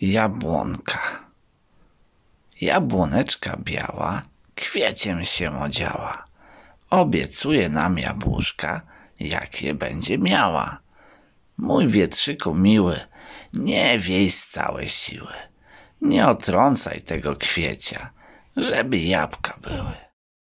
jabłonka. Jabłoneczka biała kwieciem się odziała. Obiecuje nam jabłuszka, jakie będzie miała. Mój wietrzyku miły, nie wiej z całej siły. Nie otrącaj tego kwiecia, żeby jabłka były.